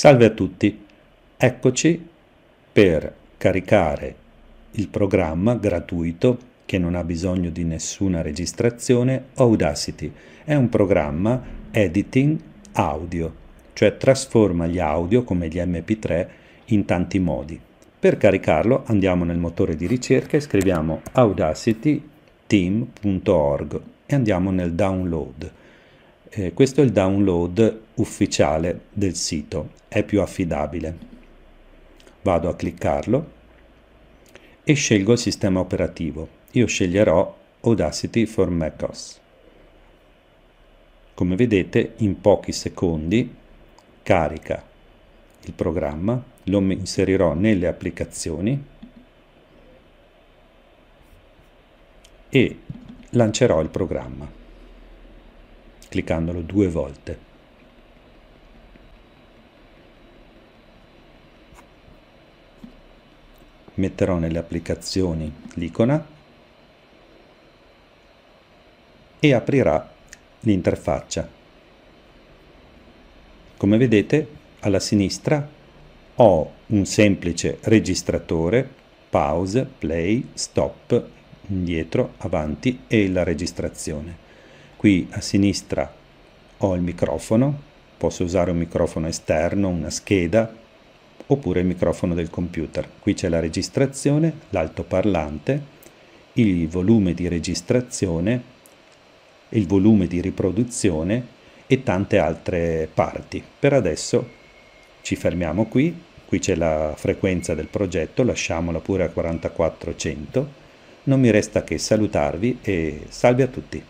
Salve a tutti, eccoci per caricare il programma gratuito che non ha bisogno di nessuna registrazione Audacity. È un programma editing audio, cioè trasforma gli audio come gli MP3 in tanti modi. Per caricarlo andiamo nel motore di ricerca e scriviamo audacityteam.org e andiamo nel download. Eh, questo è il download ufficiale del sito, è più affidabile. Vado a cliccarlo e scelgo il sistema operativo. Io sceglierò Audacity for macOS. Come vedete in pochi secondi carica il programma, lo inserirò nelle applicazioni e lancerò il programma cliccandolo due volte. Metterò nelle applicazioni l'icona e aprirà l'interfaccia. Come vedete alla sinistra ho un semplice registratore, pause, play, stop, indietro, avanti e la registrazione. Qui a sinistra ho il microfono, posso usare un microfono esterno, una scheda oppure il microfono del computer. Qui c'è la registrazione, l'altoparlante, il volume di registrazione, il volume di riproduzione e tante altre parti. Per adesso ci fermiamo qui, qui c'è la frequenza del progetto, lasciamola pure a 4400. Non mi resta che salutarvi e salve a tutti.